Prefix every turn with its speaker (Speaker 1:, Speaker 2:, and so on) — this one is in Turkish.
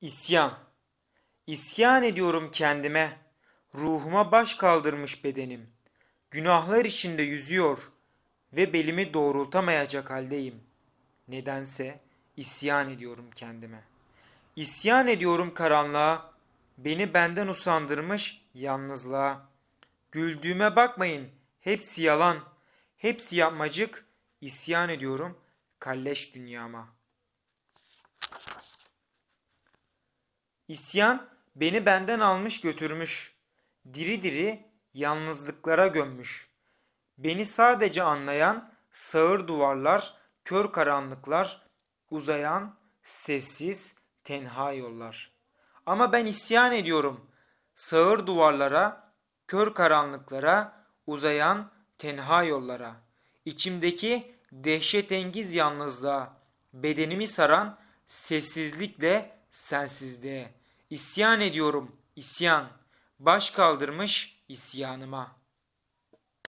Speaker 1: İsyan. İsyan ediyorum kendime. Ruhuma baş kaldırmış bedenim. Günahlar içinde yüzüyor ve belimi doğrultamayacak haldeyim. Nedense isyan ediyorum kendime. İsyan ediyorum karanlığa, beni benden usandırmış yalnızlığa. Güldüğüme bakmayın, hepsi yalan, hepsi yapmacık, İsyan ediyorum kalleş dünyama.'' İsyan beni benden almış götürmüş. Diri diri yalnızlıklara gömmüş. Beni sadece anlayan sağır duvarlar, kör karanlıklar, uzayan, sessiz, tenha yollar. Ama ben isyan ediyorum. Sağır duvarlara, kör karanlıklara, uzayan, tenha yollara. İçimdeki dehşetengiz yalnızlığa, bedenimi saran sessizlikle sensizliğe. İsyan ediyorum, isyan. Baş kaldırmış isyanıma.''